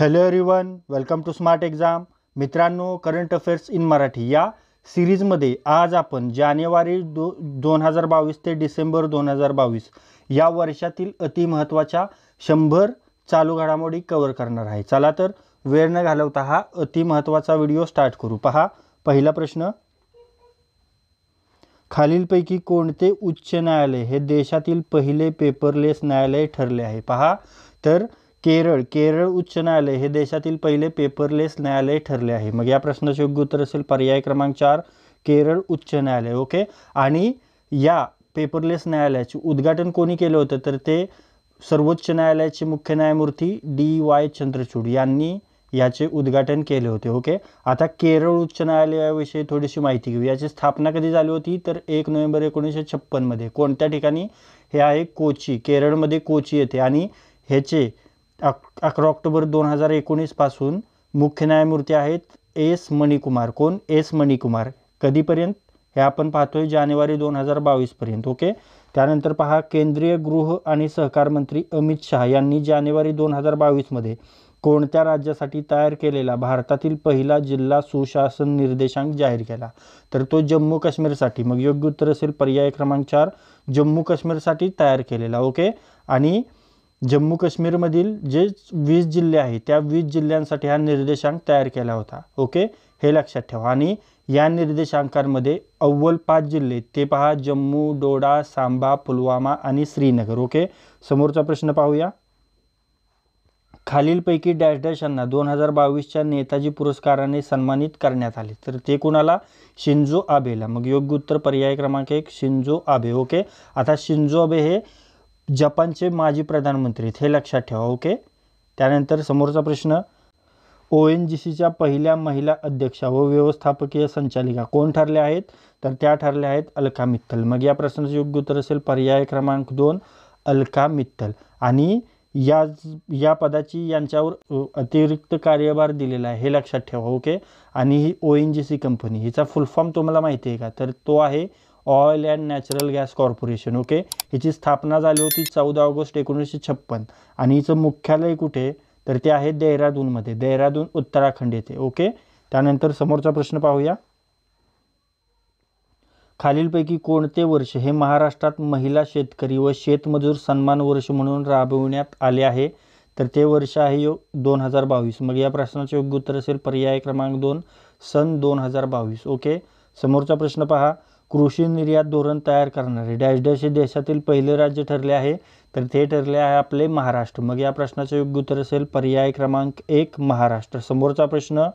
hello everyone welcome to smart exam मित्रांनो current affairs in Marathi या सिरीजमध्ये आज आपण जानेवारी दो दोन हजार बावीस ते डिसेंबर दोन हजार बावीस या वर्षातील अतिमहत्त्वाच्या शंभर चालू घडामोडी कवर करणार आहे चला तर वेळ न घालवता हा अतिमहत्त्वाचा व्हिडिओ स्टार्ट करू पहा पहिला प्रश्न खालीलपैकी कोणते उच्च न्यायालय हे देशातील पहिले पेपरलेस न्यायालय ठरले आहे पहा तर केरळ केरळ उच्च न्यायालय हे देशातील पहिले पेपरलेस न्यायालय ठरले आहे मग या प्रश्नाचे योग्य उत्तर असेल पर्याय क्रमांक चार केरळ उच्च न्यायालय ओके आणि या पेपरलेस न्यायालयाचे उद्घाटन कोणी केलं होतं तर ते सर्वोच्च न्यायालयाचे मुख्य न्यायमूर्ती डी वाय चंद्रचूड यांनी याचे उद्घाटन केले होते ओके आता केरळ उच्च न्यायालयाविषयी थोडीशी माहिती घेऊ याची स्थापना कधी झाली होती तर एक नोव्हेंबर एकोणीसशे छप्पनमध्ये कोणत्या ठिकाणी हे आहे कोची केरळमध्ये कोची येते आणि ह्याचे अक अकरा ऑक्टोबर दोन हजार एकोणीसपासून मुख्य न्यायमूर्ती आहेत एस मणिकुमार कोण एस मणिकुमार कधीपर्यंत हे आपण पाहतोय जानेवारी दोन हजार बावीसपर्यंत ओके त्यानंतर पहा केंद्रीय गृह आणि सहकार मंत्री अमित शहा यांनी जानेवारी दोन हजार बावीसमध्ये कोणत्या राज्यासाठी तयार केलेला भारतातील पहिला जिल्हा सुशासन निर्देशांक जाहीर केला तर तो जम्मू काश्मीरसाठी मग योग्य उत्तर असेल पर्याय क्रमांक चार जम्मू काश्मीरसाठी तयार केलेला ओके आणि जम्मू काश्मीरमधील जे वीस जिल्हे आहे त्या वीस जिल्ह्यांसाठी हा निर्देशांक तयार केला होता ओके हे लक्षात ठेवा आणि या निर्देशांकांमध्ये अव्वल पाच जिल्हे ते पहा जम्मू डोडा सांबा पुलवामा आणि श्रीनगर ओके समोरचा प्रश्न पाहूया खालीलपैकी डॅश डॅश यांना दोन हजार बावीसच्या नेताजी पुरस्काराने सन्मानित करण्यात आले तर ते कोणाला शिंजो आबेला मग योग्य उत्तर पर्याय क्रमांक एक शिंजो आबे ओके आता शिंजो आबे हे जपानचे माजी प्रधानमंत्री आहेत हे लक्षात ठेवा ओके त्यानंतर समोरचा प्रश्न ओ एन जी सीच्या पहिल्या महिला अध्यक्षा व व्यवस्थापकीय संचालिका कोण ठरल्या आहेत तर त्या ठरल्या आहेत अलका मित्तल मग या प्रश्नाचं योग्य उत्तर असेल पर्याय क्रमांक दोन अलका मित्तल आणि या या पदाची यांच्यावर अतिरिक्त कार्यभार दिलेला आहे हे लक्षात ठेवा ओके आणि ही O N G C company हिचा फुल फॉर्म तुम्हाला माहिती आहे का तर तो आहे oil and natural gas corporation okay हिची स्थापना झाली होती चौदा ऑगस्ट एकोणीसशे छप्पन आणि हिचं मुख्यालय कुठे तर ते आहे देहरादूनमध्ये देहरादून उत्तराखंड येथे ओके त्यानंतर समोरचा प्रश्न पाहूया खालीलपैकी कोणते वर्ष हे महाराष्ट्रात महिला शेतकरी व शेतमजूर सन्मान वर्ष म्हणून राबविण्यात आले आहे तर ते वर्ष आहे यो दोन हजार बावीस मग या प्रश्नाचे योग्य उत्तर असेल पर्याय क्रमांक दोन सन दोन हजार बावीस ओके समोरचा प्रश्न पहा कृषी निर्यात धोरण तयार करणारे डॅश डॅश हे देशातील पहिले राज्य ठरले आहे तर ते ठरले आहे आपले महाराष्ट्र मग या प्रश्नाचं योग्य उत्तर असेल पर्याय क्रमांक एक महाराष्ट्र समोरचा प्रश्न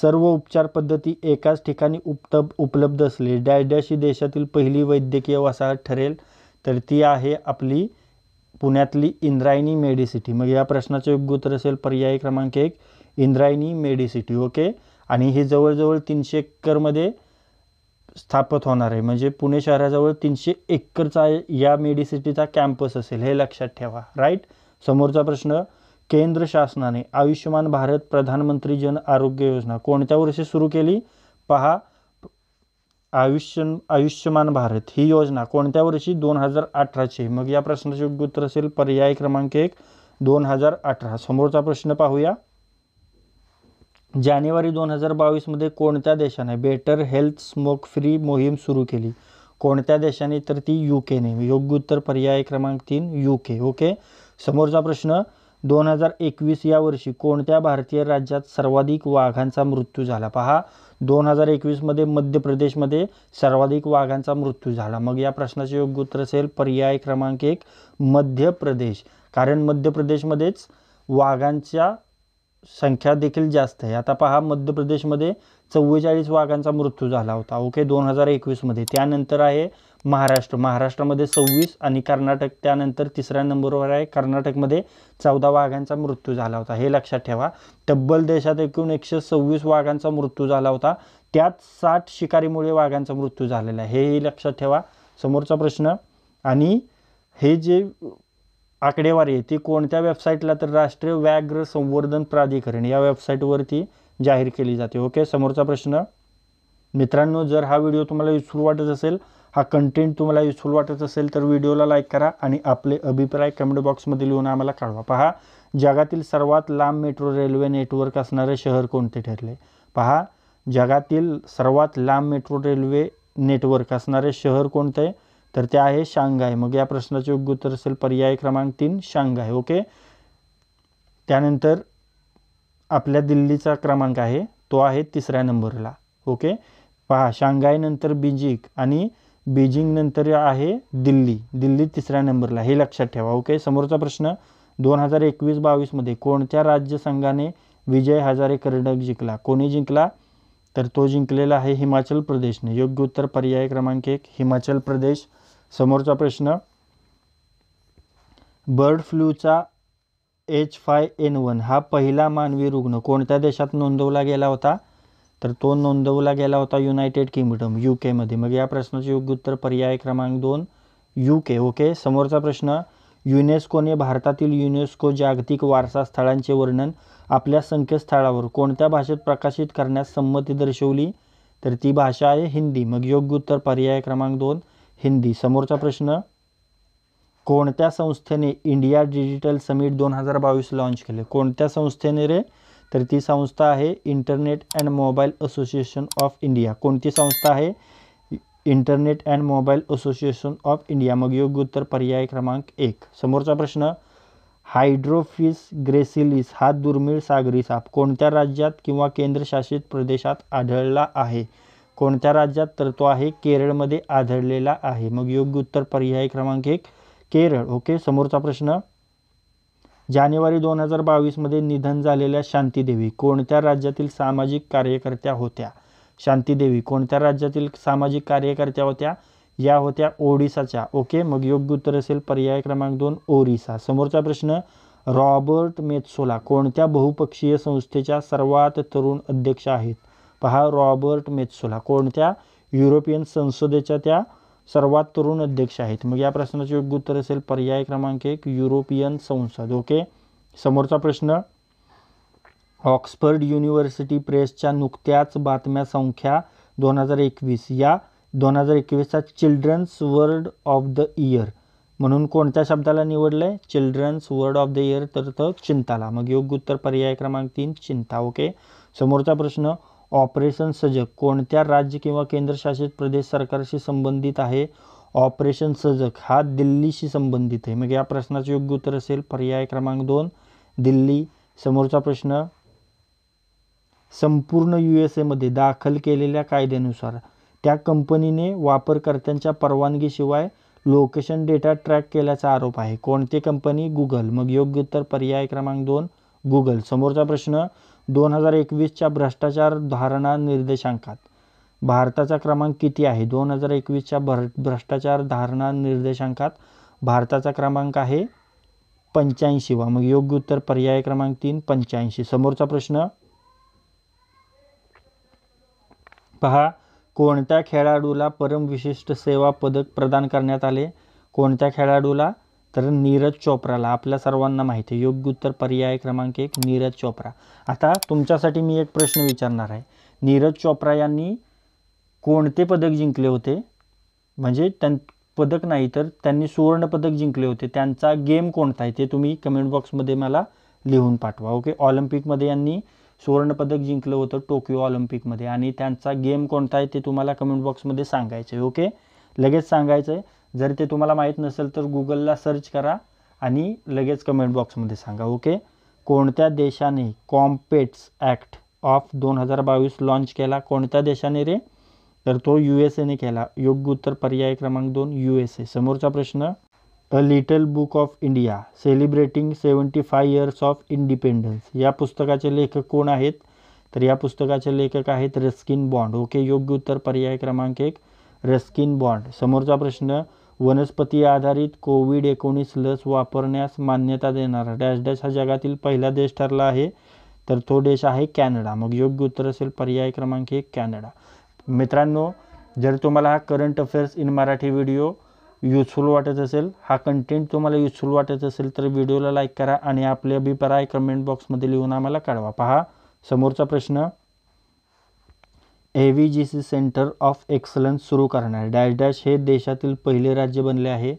सर्व उपचार पद्धती एकाच ठिकाणी उपतब उपलब्ध असली डॅश डॅश ही देशातील पहिली वैद्यकीय वसाहत ठरेल तर ती आहे आपली पुण्यातली इंद्रायणी मेडिसिटी मग या प्रश्नाचं योग्य उत्तर असेल पर्याय क्रमांक एक इंद्रायणी मेडिसिटी ओके आणि हे जवळजवळ तीनशे एकरमध्ये स्थापित होणार आहे म्हणजे पुणे शहराजवळ तीनशे एकरचा या मेडिसिटीचा कॅम्पस असेल हे लक्षात ठेवा राईट समोरचा प्रश्न केंद्र शासनाने आयुष्यमान भारत प्रधानमंत्री जन आरोग्य योजना कोणत्या वर्षी सुरू केली पहा आयुष्य आयुष्यमान भारत ही योजना कोणत्या वर्षी दोन हजार अठराची मग या प्रश्नाचे योग्य उत्तर असेल पर्याय क्रमांक एक दोन हजार अठरा समोरचा प्रश्न पाहूया जानेवारी दोन हजार बावीसमध्ये कोणत्या देशाने बेटर हेल्थ स्मोक फ्री मोहीम सुरू केली कोणत्या देशाने तर ती यू केने योग्य उत्तर पर्याय क्रमांक तीन यू के ओके समोरचा प्रश्न दोन हजार एकवीस या वर्षी कोणत्या भारतीय राज्यात सर्वाधिक वाघांचा मृत्यू झाला पहा दोन हजार एकवीसमध्ये मध्य प्रदेशमध्ये सर्वाधिक वाघांचा मृत्यू झाला मग या प्रश्नाचे योग्य उत्तर असेल पर्याय क्रमांक एक मध्य प्रदेश कारण मध्य प्रदेशमध्येच वाघांच्या संख्या देखील जास्त आहे आता पहा मध्य प्रदेशमध्ये चव्वेचाळीस वाघांचा मृत्यू झाला होता ओके दोन हजार एकवीसमध्ये त्यानंतर आहे महाराष्ट्र महाराष्ट्रामध्ये सव्वीस आणि कर्नाटक त्यानंतर तिसऱ्या नंबरवर आहे कर्नाटकमध्ये चौदा वाघांचा मृत्यू झाला होता हे लक्षात ठेवा तब्बल देशात एकूण एकशे सव्वीस वाघांचा मृत्यू झाला होता त्यात साठ शिकारीमुळे वाघांचा मृत्यू झालेला आहे हेही लक्षात ठेवा समोरचा प्रश्न आणि हे जे आकडेवारी आहे ती कोणत्या वेबसाईटला तर राष्ट्रीय व्याघ्र संवर्धन प्राधिकरण या वेबसाईटवरती जाहीर केली जाते ओके समोरचा प्रश्न मित्रांनो जर हा व्हिडिओ तुम्हाला युजफुल वाटत असेल हा कंटेंट तुम्हाला युजफुल वाटत असेल तर व्हिडिओला लाईक करा आणि आपले अभिप्राय कमेंट बॉक्समध्ये लिहून आम्हाला कळवा पहा जगातील सर्वात लांब मेट्रो रेल्वे नेटवर्क असणारे शहर कोणते ठरले पहा जगातील सर्वात लांब मेट्रो रेल्वे नेटवर्क असणारे शहर कोणते तर ते आहे शांघाय मग या प्रश्नाचे योग्य उत्तर असेल पर्याय क्रमांक तीन शांघाय ओके त्यानंतर आपल्या दिल्लीचा क्रमांक आहे तो आहे तिसऱ्या नंबरला ओके पहा नंतर बीजिंग आणि बीजिंग नंतर आहे दिल्ली दिल्ली तिसऱ्या नंबरला हे लक्षात ठेवा ओके समोरचा प्रश्न दोन हजार एकवीस बावीसमध्ये कोणत्या राज्य संघाने विजय हजारे कर्णक जिंकला कोणी जिंकला तर तो जिंकलेला आहे हिमाचल प्रदेशने योग्य उत्तर पर्याय क्रमांक एक हिमाचल प्रदेश समोरचा प्रश्न बर्ड फ्लूचा एच फाय एन वन हा पहिला मानवी रुग्ण कोणत्या देशात नोंदवला गेला होता तर तो नोंदवला गेला होता युनायटेड किंगडम यू केमध्ये मग या प्रश्नाचे योग्य उत्तर पर्याय क्रमांक दोन यू के ओके समोरचा प्रश्न युनेस्कोने भारतातील युनेस्को जागतिक वारसा स्थळांचे वर्णन आपल्या संकेतस्थळावर कोणत्या भाषेत प्रकाशित करण्यास संमती दर्शवली तर ती भाषा आहे हिंदी मग योग्य उत्तर पर्याय क्रमांक दोन हिंदी समोरचा प्रश्न कोणत्या संस्थेने इंडिया डिजिटल समिट दोन हजार बावीस लाँच केले कोणत्या संस्थेने रे तर ती संस्था आहे internet and mobile association of India कोणती संस्था आहे internet and mobile association of India मग योग्य उत्तर पर्याय क्रमांक एक समोरचा प्रश्न हायड्रोफिस ग्रेसिलिस हा दुर्मिळ सागरी साप कोणत्या राज्यात किंवा केंद्रशासित प्रदेशात आढळला आहे कोणत्या राज्यात तर तो आहे केरळमध्ये आढळलेला आहे मग योग्य उत्तर पर्याय क्रमांक एक केरळ ओके समोरचा प्रश्न जानेवारी दोन हजार बावीसमध्ये निधन झालेल्या शांतीदेवी कोणत्या राज्यातील सामाजिक कार्यकर्त्या होत्या शांतीदेवी कोणत्या राज्यातील सामाजिक कार्यकर्त्या होत्या या होत्या ओडिसाच्या ओके मग योग्य उत्तर असेल पर्याय क्रमांक दोन ओरिसा समोरचा प्रश्न रॉबर्ट मेत्सोला कोणत्या बहुपक्षीय संस्थेच्या सर्वात तरुण अध्यक्ष आहेत पहा रॉबर्ट मेत्सोला कोणत्या युरोपियन संसदेच्या त्या सर्वात तरुण अध्यक्ष आहेत मग या प्रश्नाचे योग्य उत्तर असेल पर्याय क्रमांक एक युरोपियन संसद ओके समोरचा प्रश्न ऑक्सफर्ड युनिव्हर्सिटी प्रेसच्या नुकत्याच बातम्या संख्या दोन हजार एकवीस या दोन हजार एकवीसचा children's word of the year म्हणून कोणत्या शब्दाला निवडलं आहे children's word of the year तर चिंताला मग योग्य उत्तर पर्याय क्रमांक तीन चिंता ओके समोरचा प्रश्न ऑपरेशन सजग कोणत्या राज्य किंवा केंद्रशासित प्रदेश सरकारशी संबंधित आहे ऑपरेशन सजग हा दिल्लीशी संबंधित आहे मग या प्रश्नाचं योग्य उत्तर असेल पर्याय क्रमांक दोन दिल्ली समोरचा प्रश्न संपूर्ण यू एस एमध्ये दाखल केलेल्या कायद्यानुसार त्या कंपनीने वापरकर्त्यांच्या परवानगीशिवाय लोकेशन डेटा ट्रॅक केल्याचा आरोप आहे कोणती कंपनी गुगल मग योग्य उत्तर पर्याय क्रमांक दोन गुगल समोरचा प्रश्न दोन हजार एकवीसच्या भ्रष्टाचार धारणा निर्देशांकात भारताचा क्रमांक किती आहे दोन हजार एकवीसच्या भ्र भ्रष्टाचार धारणा निर्देशांकात भारताचा क्रमांक आहे पंच्याऐंशी वा मग योग्य उत्तर पर्याय क्रमांक तीन पंच्याऐंशी समोरचा प्रश्न पहा कोणत्या खेळाडूला परम विशिष्ट सेवा पदक प्रदान करण्यात आले कोणत्या खेळाडूला तर नीरज चोप्राला आपल्या सर्वांना माहिती आहे योग्य उत्तर पर्याय क्रमांक एक नीरज चोप्रा आता तुमच्यासाठी मी एक प्रश्न विचारणार आहे नीरज चोप्रा यांनी कोणते पदक जिंकले होते म्हणजे त्यां पदक नाही तर त्यांनी सुवर्णपदक जिंकले होते त्यांचा गेम कोणता आहे ते तुम्ही कमेंट बॉक्समध्ये मला लिहून पाठवा ओके ऑलिम्पिकमध्ये यांनी सुवर्णपदक जिंकलं होतं टोकियो ऑलिम्पिकमध्ये आणि त्यांचा गेम कोणता आहे ते तुम्हाला कमेंट बॉक्समध्ये सांगायचं आहे ओके लगेच सांगायचं आहे जर ते तुम्हाला माहीत नसेल तर गुगलला सर्च करा आणि लगेच कमेंट बॉक्समध्ये सांगा ओके कोणत्या देशाने कॉम्पेट्स ॲक्ट ऑफ दोन हजार बावीस लॉन्च केला कोणत्या देशाने रे तर तो यू एस एने केला योग्य उत्तर पर्याय क्रमांक दोन यू एस ए समोरचा प्रश्न a little book of India celebrating seventy five years of independence या पुस्तकाचे लेखक कोण आहेत तर या पुस्तकाचे लेखक आहेत रस्किन बॉन्ड ओके योग्य उत्तर पर्याय क्रमांक एक रस्किन बॉन्ड समोरचा प्रश्न वनस्पती आधारित कोविड एकोणीस लस वापरण्यास मान्यता देणारा डॅश डॅश हा जगातील पहिला देश ठरला आहे तर तो देश आहे कॅनडा मग योग्य उत्तर असेल पर्याय क्रमांक एक कॅनडा मित्रांनो जर तुम्हाला हा current affairs in Marathi video useful वाटत असेल हा कंटेंट तुम्हाला युजफुल वाटत असेल तर व्हिडिओला लाईक करा आणि आपले अभिप्राय कमेंट बॉक्समध्ये लिहून आम्हाला कळवा पहा समोरचा प्रश्न A V G C centre of excellence सुरू करणार डॅश डॅश हे देशातील पहिले राज्य बनले आहे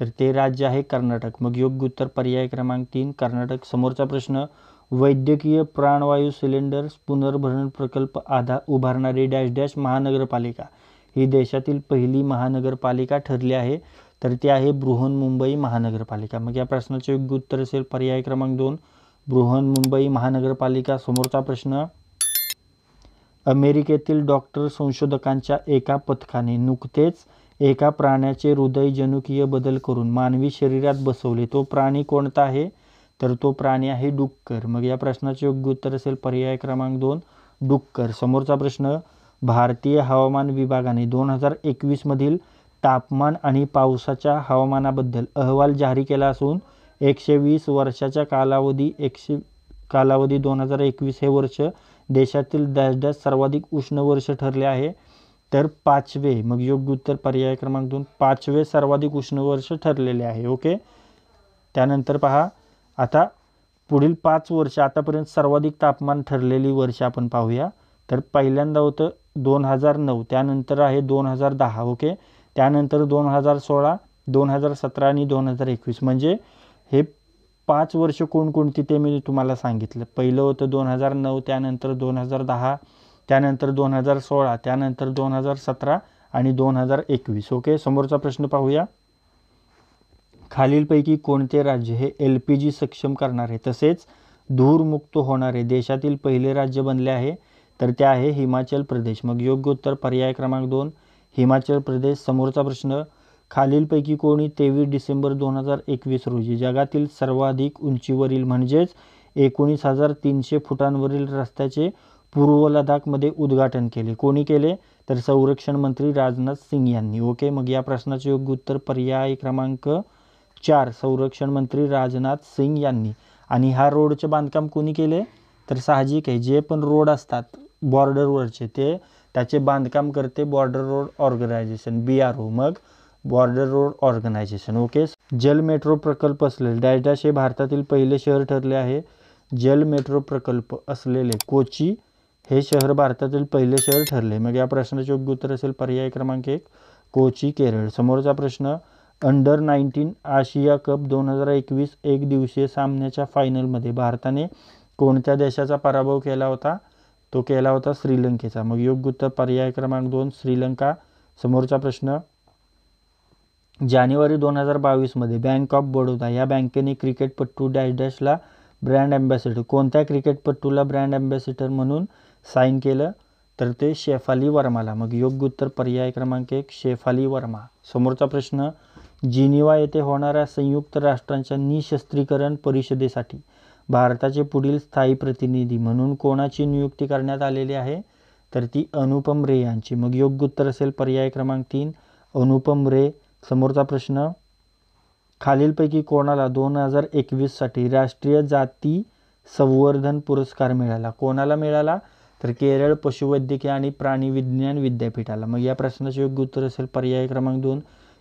तर ते राज्य आहे कर्नाटक मग योग्य उत्तर पर्याय क्रमांक तीन कर्नाटक समोरचा प्रश्न वैद्यकीय प्राणवायू सिलेंडर्स पुनर्भरण प्रकल्प आधा उभारणारी डॅश डॅश महानगरपालिका ही देशातील पहिली महानगरपालिका ठरली आहे तर ती आहे मुंबई महानगरपालिका मग या प्रश्नाचे योग्य उत्तर असेल पर्याय क्रमांक दोन बृहन्मुंबई महानगरपालिका समोरचा प्रश्न अमेरिकेतील डॉक्टर संशोधकांच्या एका पथकाने नुकतेच एका प्राण्याचे हृदय जनुकीय बदल करून मानवी शरीरात बसवले तो प्राणी कोणता आहे तर तो प्राणी आहे डुक्कर मग या प्रश्नाचे योग्य उत्तर असेल पर्याय क्रमांक दोन डुक्कर समोरचा प्रश्न भारतीय हवामान विभागाने दोन हजार एकवीसमधील तापमान आणि पावसाच्या हवामानाबद्दल अहवाल जारी केला असून एकशे वीस वर्षाच्या कालावधी एकशे कालावधी दोन हजार एकवीस हे वर्ष देशातील डॅश सर्वाधिक उष्ण वर्ष ठरले आहे तर पाचवे मग योग्य उत्तर पर्याय क्रमांक दोन पाचवे सर्वाधिक उष्ण वर्ष ठरलेले आहे ओके त्यानंतर पहा आता पुढील पाच वर्ष आतापर्यंत सर्वाधिक तापमान ठरलेली वर्ष आपण पाहूया तर पहिल्यांदा होतं दोन हजार नऊ त्यानंतर आहे दोन हजार दहा ओके त्यानंतर दोन हजार सोळा दोन हजार सतरा आणि दोन हजार एकवीस म्हणजे हे पाच वर्ष कोणकोणती ते मी तुम्हाला सांगितलं पहिलं होतं दोन हजार नऊ त्यानंतर दोन हजार दहा त्यानंतर दोन हजार सोळा त्यानंतर दोन हजार सतरा आणि दोन हजार एकवीस ओके समोरचा प्रश्न पाहूया खालीलपैकी कोणते राज्य हे एल पी जी सक्षम करणारे तसेच धूरमुक्त होणारे देशातील पहिले राज्य बनले आहे तर ते आहे हिमाचल प्रदेश मग योग्य उत्तर पर्याय क्रमांक दोन हिमाचल प्रदेश समोरचा प्रश्न खालीलपैकी कोणी तेवीस डिसेंबर दोन हजार एकवीस रोजी जगातील सर्वाधिक उंचीवरील म्हणजेच एकोणीस हजार तीनशे फुटांवरील रस्त्याचे पूर्व लदाखमध्ये उद्घाटन केले कोणी केले तर संरक्षण मंत्री राजनाथ सिंग यांनी ओके मग या प्रश्नाचे योग्य उत्तर पर्याय क्रमांक चार संरक्षण मंत्री राजनाथ सिंग यांनी आणि हा रोडचे बांधकाम कोणी केले तर साहजिक आहे जे पण रोड असतात बॉर्डरवरचे ते त्याचे बांधकाम करते border road organisation B R O मग बॉर्डर रोड ऑर्गनायझेशन ओके जल मेट्रो प्रकल्प असलेले डॅश हे भारतातील पहिले शहर ठरले आहे जल मेट्रो प्रकल्प असलेले कोची हे शहर भारतातील पहिले शहर ठरले मग या प्रश्नाचे योग्य उत्तर असेल पर्याय क्रमांक एक कोची केरळ समोरचा प्रश्न अंडर नाईन्टीन आशिया कप दोन हजार एकवीस एक दिवसीय सामन्याच्या फायनलमध्ये भारताने कोणत्या देशाचा पराभव केला होता तो केला होता श्रीलंकेचा मग योग्य उत्तर पर्याय क्रमांक दोन श्रीलंका समोरचा प्रश्न जानेवारी दोन हजार बावीसमध्ये बँक ऑफ बडोदा या बँकेने क्रिकेटपट्टू डॅश डॅशला ब्रँड ॲम्बॅसिडर कोणत्या क्रिकेटपट्टूला ब्रँड ॲम्बॅसिडर म्हणून साईन केलं तर ते शेफाली वर्माला मग योग्य उत्तर पर्याय क्रमांक एक शेफाली वर्मा समोरचा प्रश्न जिनिवा येथे होणाऱ्या संयुक्त राष्ट्रांच्या निशस्त्रीकरण परिषदेसाठी भारताचे पुढील स्थायी प्रतिनिधी म्हणून कोणाची नियुक्ती करण्यात आलेली आहे तर ती अनुपम रे यांची मग योग्य उत्तर असेल पर्याय क्रमांक तीन अनुपम रे समोरचा प्रश्न खालीलपैकी कोणाला दोन हजार एकवीससाठी राष्ट्रीय जाती संवर्धन पुरस्कार मिळाला कोणाला मिळाला तर केरळ पशुवैद्यकीय आणि प्राणी विज्ञान विद्यापीठाला मग या प्रश्नाचे योग्य उत्तर असेल पर्याय क्रमांक दोन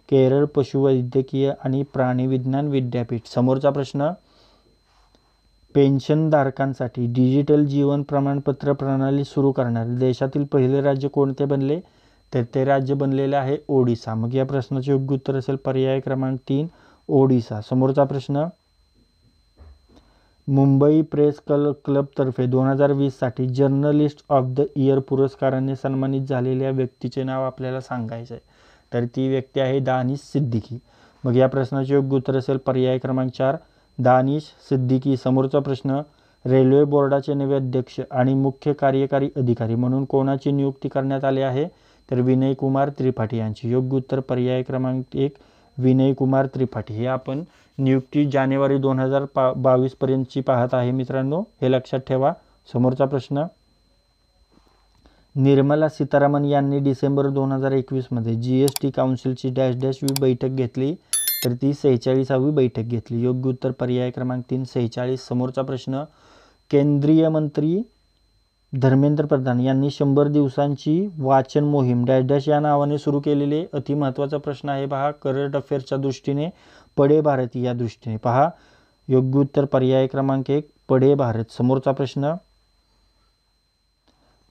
केरळ पशुवैद्यकीय आणि प्राणी विज्ञान विद्यापीठ समोरचा प्रश्न पेन्शनधारकांसाठी डिजिटल जीवन प्रमाणपत्र प्रणाली सुरू करणार देशातील पहिले राज्य कोणते बनले तर ते राज्य बनलेलं आहे ओडिसा मग या प्रश्नाचे योग्य उत्तर असेल पर्याय क्रमांक तीन ओडिसा समोरचा प्रश्न मुंबई प्रेस कल क्लबतर्फे दोन हजार वीससाठी जर्नलिस्ट ऑफ द इयर पुरस्काराने सन्मानित झालेल्या व्यक्तीचे नाव आपल्याला सांगायचं आहे तर ती व्यक्ती आहे दानिश सिद्दीकी मग या प्रश्नाचे योग्य उत्तर असेल पर्याय क्रमांक चार दानिश सिद्दीकी समोरचा प्रश्न रेल्वे बोर्डाचे नवे अध्यक्ष आणि मुख्य कार्यकारी अधिकारी म्हणून कोणाची नियुक्ती करण्यात आली आहे तर कुमार त्रिपाठी यांची योग्य उत्तर पर्याय क्रमांक एक कुमार त्रिपाठी हे आपण नियुक्ती जानेवारी दोन हजार पा बावीसपर्यंतची पाहत आहे मित्रांनो हे लक्षात ठेवा समोरचा प्रश्न निर्मला सीतारामन यांनी डिसेंबर दोन हजार एकवीसमध्ये जी एस टी काउन्सिलची डॅश डॅश बैठक घेतली तर ती सेहेचाळीसावी बैठक घेतली योग्य उत्तर पर्याय क्रमांक तीन सेहेचाळीस समोरचा प्रश्न केंद्रीय मंत्री धर्मेंद्र प्रधान यांनी शंभर दिवसांची वाचन मोहीम डॅश या नावाने सुरू केलेले अतिमहत्त्वाचा प्रश्न आहे पहा करंट अफेअरच्या दृष्टीने पडे भारत या दृष्टीने पहा योग्य उत्तर पर्याय क्रमांक एक पडे भारत समोरचा प्रश्न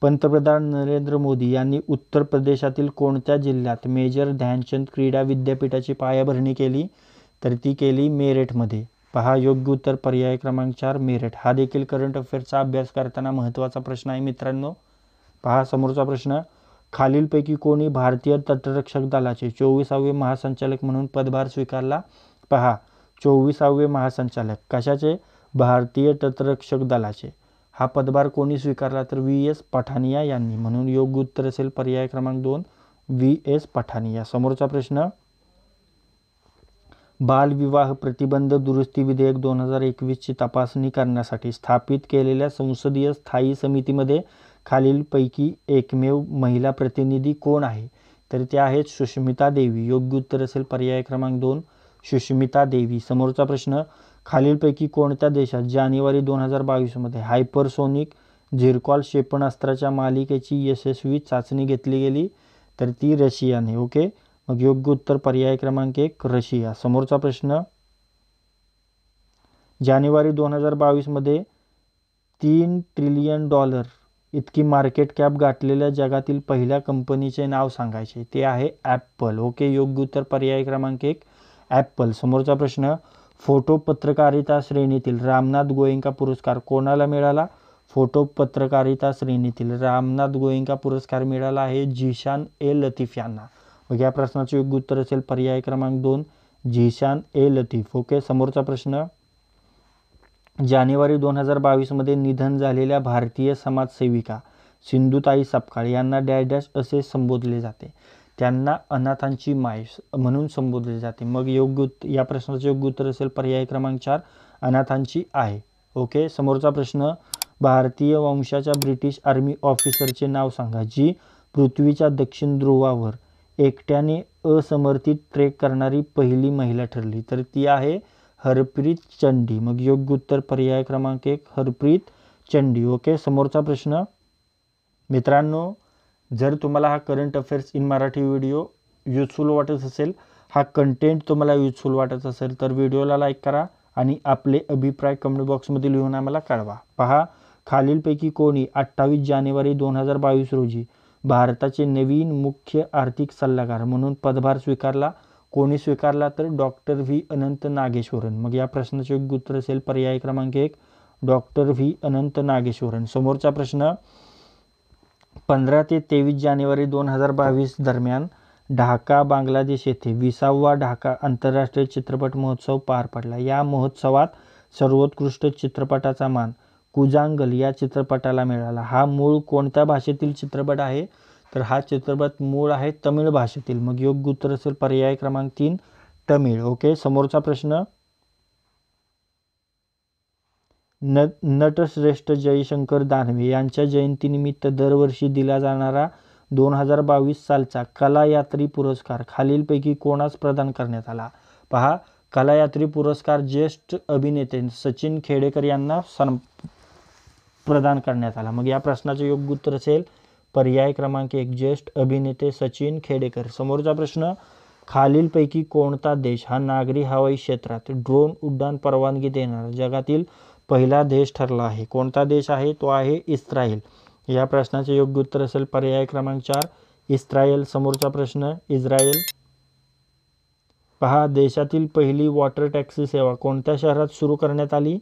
पंतप्रधान नरेंद्र मोदी यांनी उत्तर प्रदेशातील कोणत्या जिल्ह्यात मेजर ध्यानचंद क्रीडा विद्यापीठाची पायाभरणी केली तर ती केली मेरठमध्ये पहा योग्य उत्तर पर्याय क्रमांक चार मेरठ हा देखील करंट अफेअरचा अभ्यास करताना महत्त्वाचा प्रश्न आहे मित्रांनो पहा समोरचा प्रश्न खालीलपैकी कोणी भारतीय तटरक्षक दलाचे चोवीसावे महासंचालक म्हणून पदभार स्वीकारला पहा चोवीसावे महासंचालक कशाचे भारतीय तटरक्षक दलाचे हा पदभार कोणी स्वीकारला तर व्ही एस पठानिया यांनी म्हणून योग्य उत्तर असेल पर्याय क्रमांक दोन व्ही एस पठानिया समोरचा प्रश्न बालविवाह प्रतिबंध दुरुस्ती विधेयक दोन हजार एकवीसची तपासणी करण्यासाठी स्थापित केलेल्या संसदीय स्थायी समितीमध्ये खालीलपैकी एकमेव महिला प्रतिनिधी कोण आहे तर ते आहेत सुष्मिता देवी योग्य उत्तर असेल पर्याय क्रमांक दोन सुष्मिता देवी समोरचा प्रश्न खालीलपैकी कोणत्या देशात जानेवारी दोन हजार बावीसमध्ये हायपरसोनिक झिरकॉल क्षेपणास्त्राच्या मालिकेची यशस्वी चाचणी घेतली गेली तर ती रशियाने ओके मग योग्य उत्तर पर्याय क्रमांक एक रशिया समोरचा प्रश्न जानेवारी दोन हजार बावीसमध्ये तीन ट्रिलियन डॉलर इतकी मार्केट कॅप गाठलेल्या जगातील पहिल्या कंपनीचे नाव सांगायचे ते आहे ॲप्पल ओके योग्य उत्तर पर्याय क्रमांक एक ॲप्पल समोरचा प्रश्न फोटो पत्रकारिता श्रेणीतील रामनाथ गोयंका पुरस्कार कोणाला मिळाला फोटो पत्रकारिता श्रेणीतील रामनाथ गोयंका पुरस्कार मिळाला आहे जीशान ए लतीफ यांना मग या प्रश्नाचं योग्य उत्तर असेल पर्याय क्रमांक दोन झिशान ए लतीफ ओके समोरचा प्रश्न जानेवारी दोन हजार बावीसमध्ये निधन झालेल्या भारतीय समाजसेविका सिंधुताई सपकाळ यांना डॅश डॅश असे संबोधले जाते त्यांना अनाथांची माय म्हणून संबोधले जाते मग योग्य या प्रश्नाचं योग्य उत्तर असेल पर्याय क्रमांक चार अनाथांची आहे ओके समोरचा प्रश्न भारतीय वंशाच्या ब्रिटिश आर्मी ऑफिसरचे नाव सांगा जी पृथ्वीच्या दक्षिण ध्रुवावर एकट्याने असमर्थित ट्रेक करणारी पहिली महिला ठरली तर ती आहे हरप्रीत चंडी मग योग्य उत्तर पर्याय क्रमांक एक हरप्रीत चंडी ओके समोरचा प्रश्न मित्रांनो जर तुम्हाला हा current affairs in Marathi video useful वाटत असेल हा कंटेंट तुम्हाला युजफुल वाटत असेल तर व्हिडिओला लाईक करा आणि आपले अभिप्राय कमेंट बॉक्समध्ये लिहून आम्हाला कळवा पहा खालीलपैकी कोणी अठ्ठावीस जानेवारी दोन हजार बावीस रोजी भारताचे नवीन मुख्य आर्थिक सल्लागार म्हणून पदभार स्वीकारला कोणी स्वीकारला तर डॉक्टर व्ही अनंत नागेश्वरन मग या प्रश्नाचे योग्य उत्तर असेल पर्याय क्रमांक एक डॉक्टर व्ही अनंत नागेश्वरन समोरचा प्रश्न पंधरा ते तेवीस जानेवारी दोन हजार बावीस दरम्यान ढाका बांगलादेश येथे विसावा ढाका आंतरराष्ट्रीय चित्रपट महोत्सव पार पडला या महोत्सवात सर्वोत्कृष्ट चित्रपटाचा मान कुजांगल या चित्रपटाला मिळाला हा मूळ कोणत्या भाषेतील चित्रपट आहे तर हा चित्रपट मूळ आहे तमिळ भाषेतील मग योग्य उत्तर असेल पर्याय क्रमांक तीन तमिळ ओके समोरचा प्रश्न न नटश्रेष्ठ जयशंकर दानवे यांच्या जयंतीनिमित्त दरवर्षी दिला जाणारा दोन हजार बावीस सालचा कलायात्री पुरस्कार खालीलपैकी कोणास प्रदान करण्यात आला पहा कलायात्री पुरस्कार ज्येष्ठ अभिनेते सचिन खेडेकर यांना सन प्रदान करण्यात आला मग या प्रश्नाचं योग्य उत्तर असेल पर्याय क्रमांक एक ज्येष्ठ अभिनेते सचिन खेडेकर समोरचा प्रश्न खालीलपैकी कोणता देश हा नागरी हवाई क्षेत्रात ड्रोन उड्डाण परवानगी देणारा जगातील पहिला देश ठरला आहे कोणता देश आहे तो आहे इस्रायल या प्रश्नाचे योग्य उत्तर असेल पर्याय क्रमांक चार इस्रायल समोरचा प्रश्न इस्रायल पहा देशातील पहिली वॉटर टॅक्सी सेवा कोणत्या शहरात सुरू करण्यात आली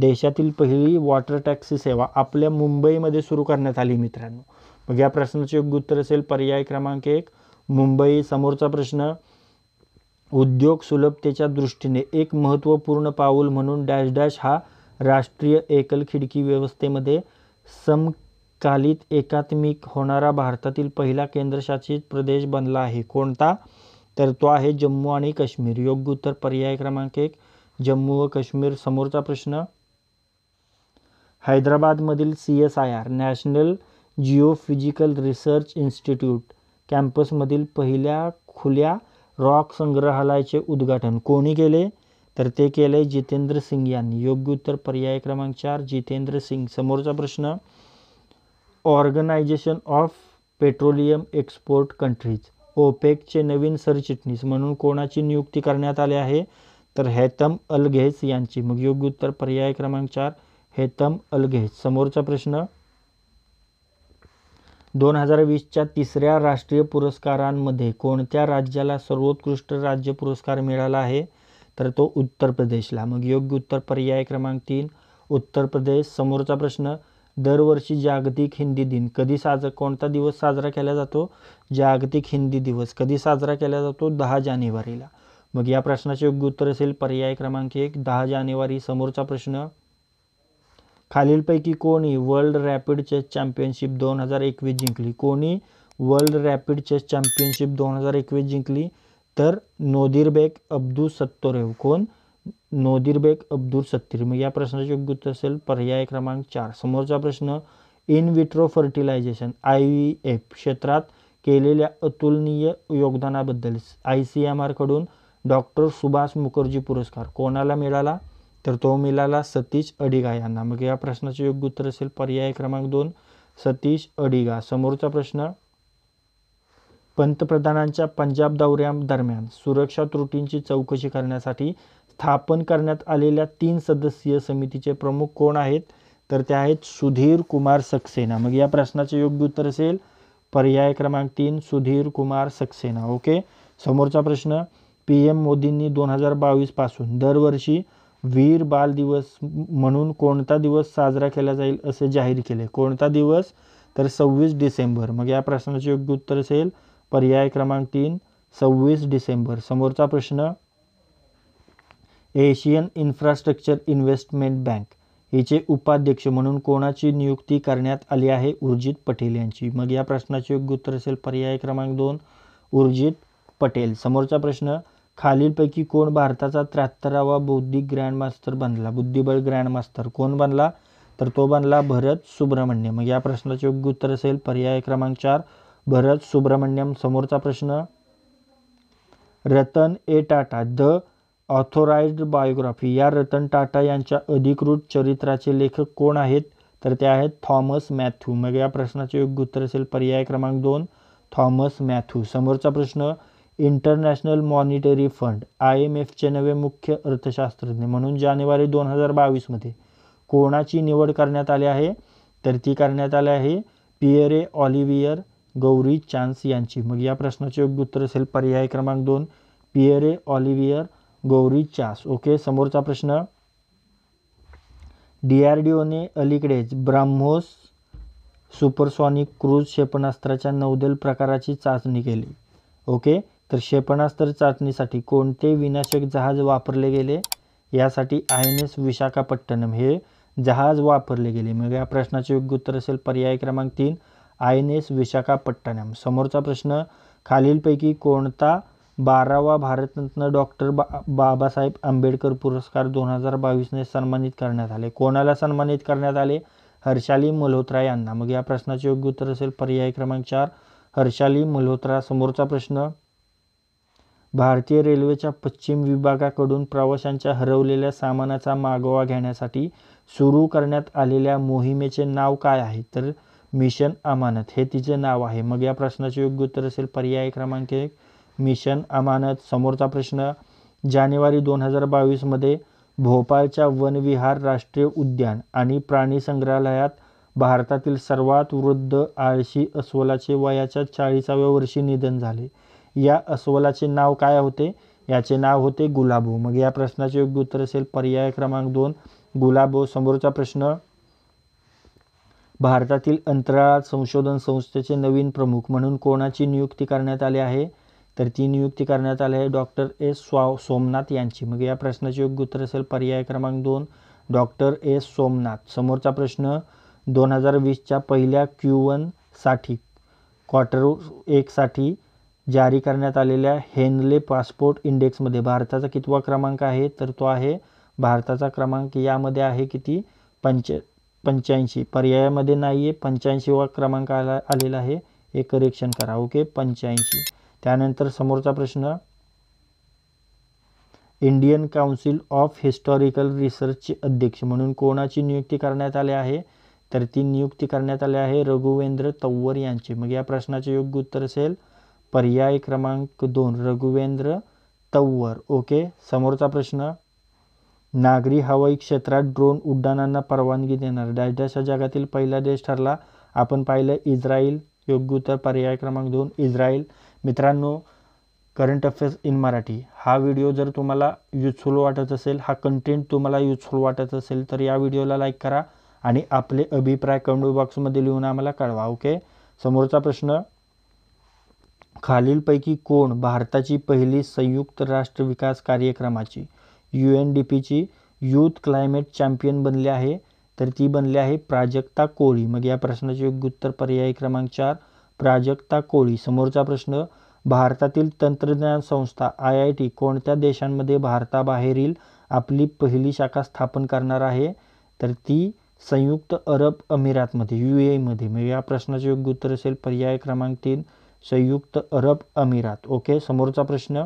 देशातील पहिली वॉटर टॅक्सी सेवा आपल्या मुंबईमध्ये सुरू करण्यात आली मित्रांनो मग या प्रश्नाचे योग्य उत्तर असेल पर्याय क्रमांक एक मुंबई समोरचा प्रश्न उद्योग सुलभतेच्या दृष्टीने एक महत्त्वपूर्ण पाऊल म्हणून डॅश डॅश हा राष्ट्रीय एकल खिडकी व्यवस्थेमध्ये समकालीत एकात्मिक होणारा भारतातील पहिला केंद्रशासित प्रदेश बनला आहे कोणता तर तो आहे जम्मू आणि काश्मीर योग्य उत्तर पर्याय क्रमांक एक जम्मू व काश्मीर समोरचा प्रश्न हैदराबादमधील C S I R national geophysical research institute कॅम्पसमधील पहिल्या खुल्या रॉक संग्रहालयाचे उद्घाटन कोणी केले तर ते केले जितेंद्र सिंग यांनी योग्य उत्तर पर्याय क्रमांक चार जितेंद्र सिंग समोरचा प्रश्न organization of petroleum export countries ओपेकचे नवीन सरचिटणीस म्हणून कोणाची नियुक्ती करण्यात आली आहे तर हैतम अलघेस यांची मग योग्य उत्तर पर्याय क्रमांक चार हेतम अलगे समोरचा प्रश्न दोन हजार वीसच्या तिसऱ्या राष्ट्रीय पुरस्कारांमध्ये कोणत्या राज्याला सर्वोत्कृष्ट राज्य पुरस्कार मिळाला आहे तर तो उत्तर प्रदेशला मग योग्य उत्तर पर्याय क्रमांक तीन उत्तर प्रदेश समोरचा प्रश्न दरवर्षी जागतिक हिंदी दिन कधी साजरा कोणता दिवस साजरा केला जातो जागतिक हिंदी दिवस कधी साजरा केला जातो दहा जानेवारीला मग या प्रश्नाचे योग्य उत्तर असेल पर्याय क्रमांक एक दहा जानेवारी समोरचा प्रश्न खालीलपैकी कोणी वर्ल्ड रॅपिड चेस चॅम्पियनशिप दोन हजार एकवीस जिंकली कोणी वर्ल्ड रॅपिड चेस चॅम्पियनशिप दोन हजार एकवीस जिंकली तर नोदिरबेक अब्दुल सत्तोरेव कोण बेग अब्दुल सत्तीर मग या प्रश्नाचे योग्य उत्तर असेल पर्याय क्रमांक चार समोरचा प्रश्न in vitro fertilization I V F क्षेत्रात केलेल्या अतुलनीय योगदानाबद्दल आय सी एम आरकडून डॉक्टर सुभाष मुखर्जी पुरस्कार कोणाला मिळाला तर तो मिळाला सतीश अडिगा यांना मग या प्रश्नाचे योग्य उत्तर असेल पर्याय क्रमांक दोन सतीश अडिगा समोरचा प्रश्न पंतप्रधानांच्या पंजाब दौऱ्या दरम्यान सुरक्षा त्रुटींची चौकशी करण्यासाठी स्थापन करण्यात आलेल्या तीन सदस्यीय समितीचे प्रमुख कोण आहेत तर ते आहेत सुधीर कुमार सक्सेना मग या प्रश्नाचे योग्य उत्तर असेल पर्याय क्रमांक तीन सुधीर कुमार सक्सेना ओके समोरचा प्रश्न पी एम मोदींनी दोन हजार बावीसपासून दरवर्षी वीर बाल दिवस म्हणून कोणता दिवस साजरा केला जाईल असे जाहीर केले कोणता दिवस तर सव्वीस डिसेंबर मग या प्रश्नाचे योग्य उत्तर असेल पर्याय क्रमांक तीन सव्वीस डिसेंबर समोरचा प्रश्न एशियन इन्फ्रास्ट्रक्चर इन्व्हेस्टमेंट बँक हिचे उपाध्यक्ष म्हणून कोणाची नियुक्ती करण्यात आली आहे उर्जित पटेल यांची मग या प्रश्नाचे योग्य उत्तर असेल पर्याय क्रमांक दोन उर्जित पटेल समोरचा प्रश्न खालीलपैकी कोण भारताचा त्र्याहत्तरावा बौद्धिक ग्रँडमास्टर बनला बुद्धिबळ ग्रँडमास्टर कोण बनला तर तो बनला भरत सुब्रमण्यम मग या प्रश्नाचे योग्य उत्तर असेल पर्याय क्रमांक चार भरत सुब्रमण्यम समोरचा प्रश्न Ratan A Tata the authorized biography या रतन टाटा यांच्या अधिकृत चरित्राचे लेखक कोण आहेत तर ते आहेत थॉमस मॅथ्यू मग या प्रश्नाचे योग्य उत्तर असेल पर्याय क्रमांक दोन थॉमस मॅथ्यू समोरचा प्रश्न international monetary fund I M एफचे नवे मुख्य अर्थशास्त्रज्ञ म्हणून जानेवारी दोन हजार बावीसमध्ये कोणाची निवड करण्यात आली आहे तर ती करण्यात आली आहे पिएरे ऑलिव्हियर गौरी चान्स यांची मग या प्रश्नाचे योग्य उत्तर असेल पर्याय क्रमांक दोन Pierre Olivier Gourinchas okay समोरचा प्रश्न डी आर डी ओने अलीकडेच ब्राह्मोस सुपरसॉनिक क्रूज क्षेपणास्त्राच्या नौदल प्रकाराची चाचणी केली ओके तर क्षेपणास्त्र चाचणीसाठी कोणते विनाशक जहाज वापरले गेले यासाठी आय एन एस विशाखापट्टणम हे जहाज वापरले गेले मग या प्रश्नाचे योग्य उत्तर असेल पर्याय क्रमांक तीन आय एन एस विशाखापट्टणम समोरचा प्रश्न खालीलपैकी कोणता बारावा भारतरत्न डॉक्टर बा बाबासाहेब आंबेडकर पुरस्कार दोन हजार बावीसने सन्मानित करण्यात आले कोणाला सन्मानित करण्यात आले हर्षाली मल्होत्रा यांना मग या प्रश्नाचे योग्य उत्तर असेल पर्याय क्रमांक चार हर्षाली मल्होत्रा समोरचा प्रश्न भारतीय रेल्वेच्या पश्चिम विभागाकडून प्रवाशांच्या हरवलेल्या सामानाचा मागोवा घेण्यासाठी सुरू करण्यात आलेल्या मोहिमेचे नाव काय आहे तर मिशन अमानत हे तिचे नाव आहे मग या प्रश्नाचे योग्य उत्तर असेल पर्याय क्रमांक एक मिशन अमानत समोरचा प्रश्न जानेवारी दोन हजार बावीसमध्ये भोपाळच्या वनविहार राष्ट्रीय उद्यान आणि प्राणी संग्रहालयात भारतातील सर्वात वृद्ध आळशी अस्वलाचे वयाच्या चाळीसाव्या वर्षी निधन झाले या अस्वलाचे नाव काय होते याचे नाव होते गुलाबो मग या प्रश्नाचे योग्य उत्तर असेल पर्याय क्रमांक दोन गुलाबो समोरचा प्रश्न भारतातील अंतराळ संशोधन संस्थेचे नवीन प्रमुख म्हणून कोणाची नियुक्ती करण्यात आली आहे तर ती नियुक्ती करण्यात आली आहे डॉक्टर एस स्वा सोमनाथ यांची मग या प्रश्नाचे योग्य उत्तर असेल पर्याय क्रमांक दोन डॉक्टर एस सोमनाथ समोरचा प्रश्न दोन हजार वीसच्या पहिल्या क्यू वनसाठी क्वार्टर एकसाठी जारी करण्यात आलेल्या हेनले पासपोर्ट इंडेक्समध्ये भारताचा कितवा क्रमांक आहे तर तो आहे भारताचा क्रमांक यामध्ये आहे किती पंच पंच्याऐंशी पर्यायामध्ये नाही आहे वा क्रमांक आला आलेला आहे हे करेक्शन करा ओके पंच्याऐंशी त्यानंतर समोरचा प्रश्न इंडियन काउन्सिल ऑफ हिस्टॉरिकल रिसर्चचे अध्यक्ष म्हणून कोणाची नियुक्ती करण्यात आली आहे तर ती नियुक्ती करण्यात आली आहे रघुवेंद्र तव्वर यांची मग या प्रश्नाचे योग्य उत्तर असेल पर्याय क्रमांक दोन रघुवेंद्र तव्वर ओके समोरचा प्रश्न नागरी हवाई क्षेत्रात ड्रोन उड्डाणांना परवानगी देणार डॅश डॅश जगातील पहिला देश ठरला आपण पाहिलं इस्रायल योग्य उत्तर पर्याय क्रमांक दोन इस्रायल मित्रांनो करंट अफेअर्स इन मराठी हा व्हिडिओ जर तुम्हाला युजफुल वाटत असेल हा कंटेंट तुम्हाला युजफुल वाटत असेल तर या व्हिडिओला लाईक करा आणि आपले अभिप्राय कमेंट बॉक्समध्ये लिहून आम्हाला कळवा ओके समोरचा प्रश्न खालीलपैकी कोण भारताची पहिली संयुक्त राष्ट्र विकास कार्यक्रमाची यू एन डी पीची यूथ क्लायमेट चॅम्पियन बनली आहे तर ती बनली आहे प्राजक्ता कोळी मग या प्रश्नाचे योग्य उत्तर पर्याय क्रमांक चार प्राजक्ता कोळी समोरचा प्रश्न भारतातील तंत्रज्ञान संस्था आय आय टी कोणत्या देशांमध्ये भारताबाहेरील आपली पहिली शाखा स्थापन करणार आहे तर ती संयुक्त अरब अमिरातमध्ये यू एमध्ये मग या प्रश्नाचे योग्य उत्तर असेल पर्याय क्रमांक तीन संयुक्त अरब अमिरात ओके समोरचा प्रश्न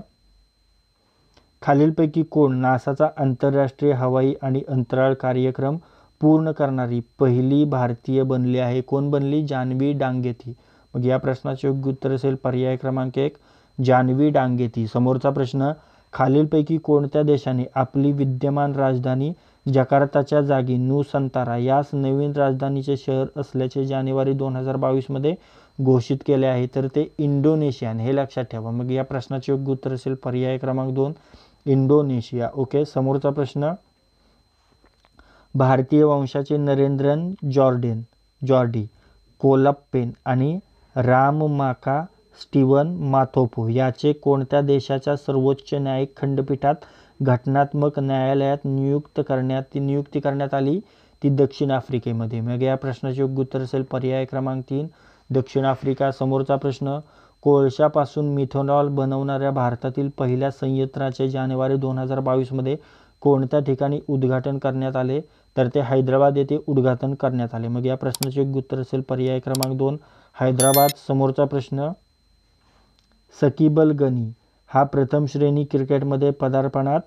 खालीलपैकी कोण नासाचा आंतरराष्ट्रीय हवाई आणि अंतराळ कार्यक्रम पूर्ण करणारी पहिली भारतीय बनली आहे कोण बनली जान्हवी डांगेती मग या प्रश्नाचे योग्य उत्तर असेल पर्याय क्रमांक एक जान्हवी डांगेती समोरचा प्रश्न खालीलपैकी कोणत्या देशाने आपली विद्यमान राजधानी जकार्ताच्या जागी नू संतारा यास नवीन राजधानीचे शहर असल्याचे जानेवारी दोन हजार बावीसमध्ये घोषित केले आहे तर ते इंडोनेशियन हे लक्षात ठेवा मग या प्रश्नाचे योग्य उत्तर असेल पर्याय क्रमांक दोन इंडोनेशिया ओके समोरचा प्रश्न भारतीय वंशाचे नरेंद्रन जॉर्डेन जॉर्डी कोलप्पेन आणि राममाका स्टीवन माथोपो याचे कोणत्या देशाच्या सर्वोच्च न्यायिक खंडपीठात घटनात्मक न्यायालयात नियुक्त करण्यात ती नियुक्ती करण्यात आली ती दक्षिण आफ्रिकेमध्ये मग या प्रश्नाचे योग्य उत्तर असेल पर्याय क्रमांक तीन दक्षिण आफ्रिका समोरचा प्रश्न कोळशापासून मिथोनॉल बनवणाऱ्या भारतातील पहिल्या संयंत्राचे जानेवारी दोन हजार बावीसमध्ये कोणत्या ठिकाणी उद्घाटन करण्यात आले तर ते हैदराबाद येथे उद्घाटन करण्यात आले मग या प्रश्नाचे उत्तर असेल पर्याय क्रमांक दोन हैदराबाद समोरचा प्रश्न सकीबल गनी हा प्रथम श्रेणी क्रिकेटमध्ये पदार्पणात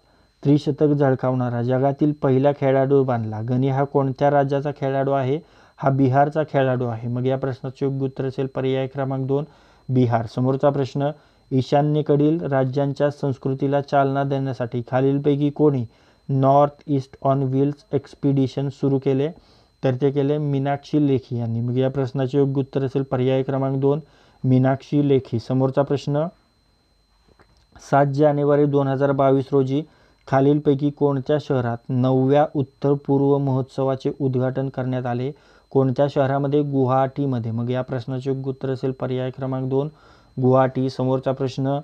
त्रिशतक झळकावणारा जगातील पहिला खेळाडू बांधला गनी हा कोणत्या राज्याचा खेळाडू आहे हा बिहारचा खेळाडू आहे मग या प्रश्नाचे योग्य उत्तर असेल पर्याय क्रमांक दोन बिहार समोरचा प्रश्न ईशान्येकडील राज्यांच्या संस्कृतीला चालना देण्यासाठी खालीलपैकी कोणी north east on wheels expedition सुरू केले तर ते केले मीनाक्षी लेखी यांनी मग या प्रश्नाचे योग्य उत्तर असेल पर्याय क्रमांक दोन मीनाक्षी लेखी समोरचा प्रश्न सात जानेवारी दोन हजार बावीस रोजी खालीलपैकी कोणत्या शहरात नवव्या उत्तर पूर्व महोत्सवाचे उद्घाटन करण्यात आले कोणत्या शहरामध्ये गुवाहाटीमध्ये मग या प्रश्नाचे योग्य उत्तर असेल पर्याय क्रमांक दोन गुवाहाटी समोरचा प्रश्न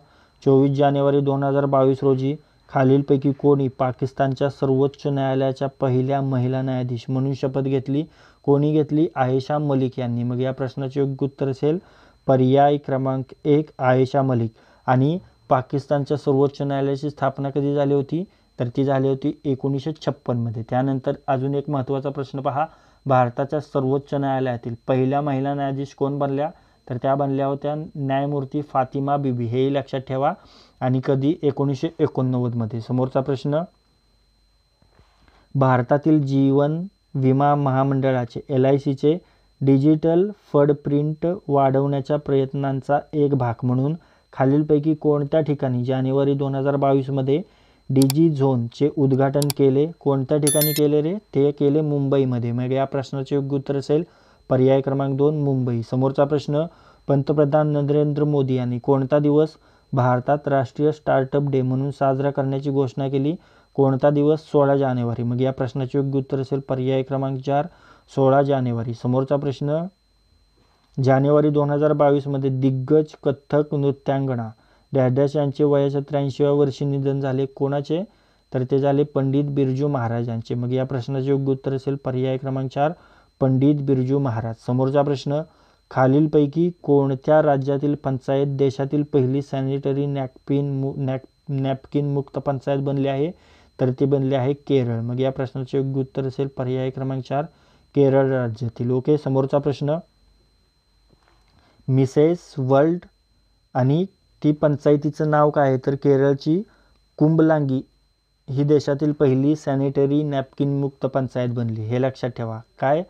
चोवीस जानेवारी दोन हजार बावीस रोजी खालीलपैकी कोणी पाकिस्तानच्या सर्वोच्च न्यायालयाच्या पहिल्या महिला न्यायाधीश म्हणून शपथ घेतली कोणी घेतली आयशा मलिक यांनी मग या प्रश्नाचे योग्य उत्तर असेल पर्याय क्रमांक एक आयशा मलिक आणि पाकिस्तानच्या सर्वोच्च न्यायालयाची स्थापना कधी झाली होती तर ती झाली होती एकोणीसशे छप्पनमध्ये त्यानंतर अजून एक महत्त्वाचा प्रश्न पहा भारताच्या सर्वोच्च न्यायालयातील पहिल्या महिला न्यायाधीश कोण बनल्या तर त्या बनल्या होत्या न्यायमूर्ती फातिमा बीबी हेही लक्षात ठेवा आणि कधी एकोणीसशे एकोणनव्वदमध्ये समोरचा प्रश्न भारतातील जीवन विमा महामंडळाचे एल आय सीचे डिजिटल फडप्रिंट वाढवण्याच्या प्रयत्नांचा एक भाग म्हणून खालीलपैकी कोणत्या ठिकाणी जानेवारी दोन हजार बावीसमध्ये झोन झोनचे उद्घाटन केले कोणत्या ठिकाणी केले रे ते केले मुंबईमध्ये मग या प्रश्नाचे योग्य उत्तर असेल पर्याय क्रमांक दोन मुंबई समोरचा प्रश्न पंतप्रधान नरेंद्र मोदी यांनी कोणता दिवस भारतात राष्ट्रीय स्टार्टअप डे म्हणून साजरा करण्याची घोषणा केली कोणता दिवस सोळा जानेवारी मग या प्रश्नाचे योग्य उत्तर असेल पर्याय क्रमांक चार सोळा जानेवारी समोरचा प्रश्न जानेवारी दोन हजार बावीसमध्ये दिग्गज कथ्थक नृत्यांगणा ढाढ्याश यांचे वयाच्या त्र्याऐंशीव्या वर्षी निधन झाले कोणाचे तर ते झाले पंडित बिरजू महाराज यांचे मग या प्रश्नाचे योग्य उत्तर असेल पर्याय क्रमांक चार पंडित बिरजू महाराज समोरचा प्रश्न खालीलपैकी कोणत्या राज्यातील पंचायत देशातील पहिली सॅनिटरी नॅपकिन मु नॅप नॅपकिन मुक्त पंचायत बनली आहे तर ती बनली आहे केरळ मग या प्रश्नाचे योग्य उत्तर असेल पर्याय क्रमांक चार केरळ राज्यातील ओके समोरचा प्रश्न मिसेस वर्ल्ड आणि ती पंचायतीचं नाव काय आहे तर केरळची कुंभलांगी ही देशातील पहिली सॅनिटरी नॅपकिनमुक्त पंचायत बनली हे लक्षात ठेवा काय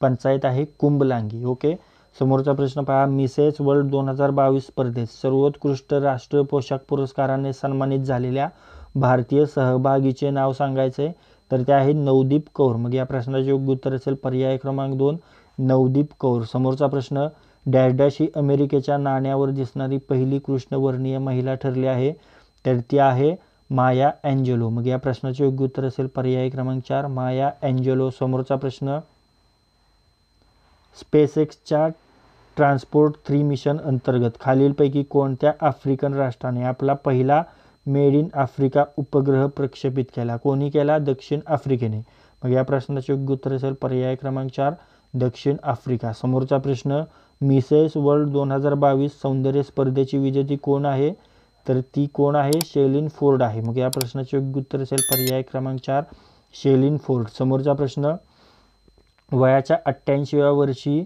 पंचायत आहे कुंभलांगी ओके समोरचा प्रश्न पहा मिसेस वर्ल्ड दोन हजार बावीस स्पर्धेत सर्वोत्कृष्ट राष्ट्रीय पोशाख पुरस्काराने सन्मानित झालेल्या भारतीय सहभागीचे नाव सांगायचे तर ते आहे नवदीप कौर मग या प्रश्नाचे योग्य उत्तर असेल पर्याय क्रमांक दोन नवदीप कौर समोरचा प्रश्न डॅश डॅश ही अमेरिकेच्या नाण्यावर दिसणारी पहिली कृष्णवर्णीय महिला ठरली आहे तर ती आहे माया अँजेलो मग या प्रश्नाचे योग्य उत्तर असेल पर्याय क्रमांक चार माया अँजेलो समोरचा प्रश्न स्पेस एक्सच्या ट्रान्सपोर्ट थ्री मिशन अंतर्गत खालीलपैकी कोणत्या आफ्रिकन राष्ट्राने आपला पहिला मेड इन आफ्रिका उपग्रह प्रक्षेपित केला कोणी केला दक्षिण आफ्रिकेने मग या प्रश्नाचे योग्य उत्तर असेल पर्याय क्रमांक चार दक्षिण आफ्रिका समोरचा प्रश्न मिसेस वर्ल्ड दोन हजार बावीस सौंदर्य स्पर्धेची विजेती कोण आहे तर ती कोण आहे शेलिन फोर्ड आहे मग या प्रश्नाचे योग्य उत्तर असेल पर्याय क्रमांक चार शेलिन फोर्ड समोरचा प्रश्न वयाच्या अठ्ठ्याऐंशीव्या वर्षी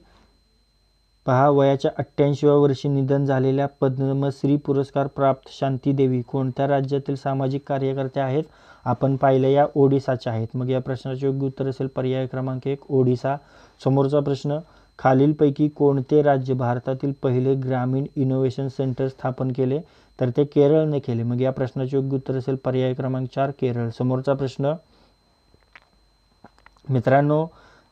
पहा वयाच्या अठ्ठ्याऐंशीव्या वर्षी निधन झालेल्या पद्मश्री पुरस्कार प्राप्त देवी कोणत्या राज्यातील सामाजिक कार्यकर्त्या आहेत आपण पाहिलं या ओडिसाच्या आहेत मग या प्रश्नाचे योग्य उत्तर असेल पर्याय क्रमांक एक ओडिसा समोरचा प्रश्न खालीलपैकी कोणते राज्य भारतातील पहिले ग्रामीण इनोव्हेशन सेंटर स्थापन केले तर ते केरळने केले मग या प्रश्नाचे योग्य उत्तर असेल पर्याय क्रमांक चार केरळ समोरचा प्रश्न मित्रांनो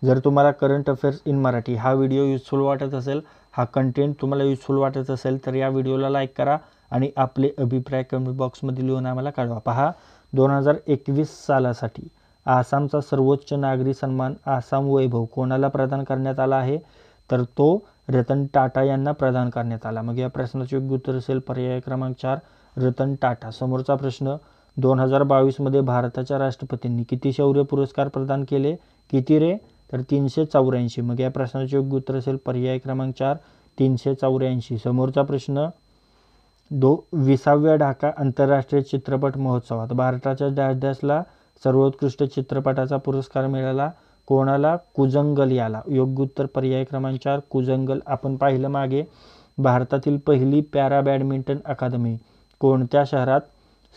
जर तुम्हाला करंट अफेअर्स इन मराठी हा व्हिडिओ युजफुल वाटत असेल हा कंटेंट तुम्हाला युजफुल वाटत असेल तर या व्हिडिओला लाईक करा आणि आपले अभिप्राय कमेंट बॉक्समध्ये लिहून आम्हाला कळवा पहा दोन हजार एकवीस सालासाठी आसामचा सर्वोच्च नागरी सन्मान आसाम वैभव कोणाला प्रदान करण्यात आला आहे तर तो रतन टाटा यांना प्रदान करण्यात आला मग या प्रश्नाचे योग्य उत्तर असेल पर्याय क्रमांक चार रतन टाटा समोरचा प्रश्न दोन हजार बावीसमध्ये भारताच्या राष्ट्रपतींनी किती शौर्य पुरस्कार प्रदान केले किती रे तर तीनशे चौऱ्याऐंशी मग या प्रश्नाचे योग्य उत्तर असेल पर्याय क्रमांक चार तीनशे चौऱ्याऐंशी समोरचा प्रश्न दो विसाव्या ढाका आंतरराष्ट्रीय चित्रपट महोत्सवात भारताच्या डॅश डॅशला सर्वोत्कृष्ट चित्रपटाचा पुरस्कार मिळाला कोणाला कुजंगल याला योग्य उत्तर पर्याय क्रमांक चार कुजंगल आपण पाहिलं मागे भारतातील पहिली पॅरा बॅडमिंटन अकादमी कोणत्या शहरात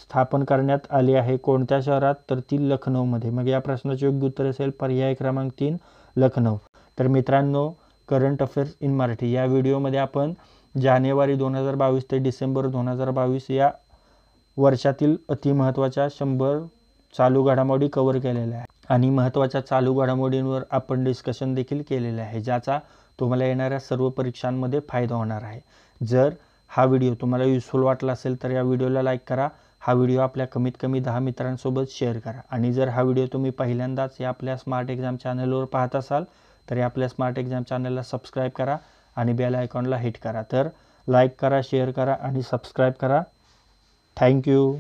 स्थापन करण्यात आली आहे कोणत्या शहरात तर ती लखनौमध्ये मग या प्रश्नाचे योग्य उत्तर असेल पर्याय क्रमांक तीन लखनऊ तर मित्रांनो करंट अफेअर्स इन मराठी या व्हिडिओमध्ये आपण जानेवारी दोन हजार बावीस ते डिसेंबर दोन हजार बावीस या वर्षातील अतिमहत्त्वाच्या शंभर चालू घडामोडी कवर केलेल्या आहे आणि महत्त्वाच्या चालू घडामोडींवर आपण डिस्कशन देखील केलेलं आहे ज्याचा तुम्हाला येणाऱ्या सर्व परीक्षांमध्ये फायदा होणार आहे जर हा व्हिडिओ तुम्हाला युजफुल वाटला असेल तर या व्हिडिओला लाईक करा हा व्हिडिओ आपल्या कमीत कमी दहा मित्रांसोबत शेअर करा आणि जर हा व्हिडिओ तुम्ही पहिल्यांदाच या आपल्या स्मार्ट एक्झाम चॅनलवर पाहत असाल तर या आपल्या स्मार्ट एक्झाम चॅनलला सबस्क्राईब करा आणि बेल आयकॉनला हिट करा तर लाईक करा शेअर करा आणि सबस्क्राईब करा थँक्यू